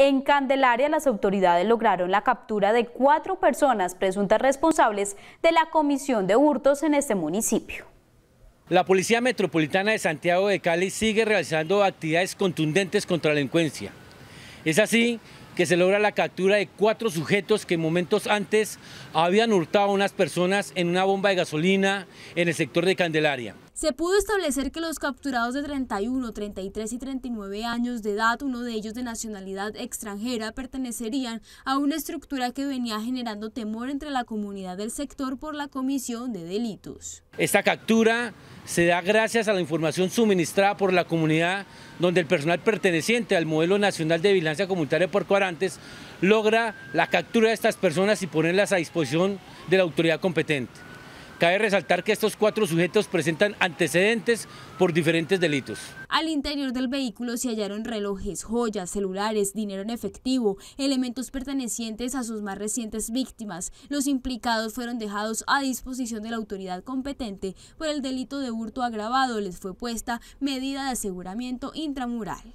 En Candelaria, las autoridades lograron la captura de cuatro personas presuntas responsables de la comisión de hurtos en este municipio. La Policía Metropolitana de Santiago de Cali sigue realizando actividades contundentes contra la delincuencia. Es así que se logra la captura de cuatro sujetos que momentos antes habían hurtado a unas personas en una bomba de gasolina en el sector de Candelaria. Se pudo establecer que los capturados de 31, 33 y 39 años de edad, uno de ellos de nacionalidad extranjera, pertenecerían a una estructura que venía generando temor entre la comunidad del sector por la comisión de delitos. Esta captura se da gracias a la información suministrada por la comunidad, donde el personal perteneciente al modelo nacional de vigilancia comunitaria por 40 logra la captura de estas personas y ponerlas a disposición de la autoridad competente. Cabe resaltar que estos cuatro sujetos presentan antecedentes por diferentes delitos. Al interior del vehículo se hallaron relojes, joyas, celulares, dinero en efectivo, elementos pertenecientes a sus más recientes víctimas. Los implicados fueron dejados a disposición de la autoridad competente por el delito de hurto agravado. Les fue puesta medida de aseguramiento intramural.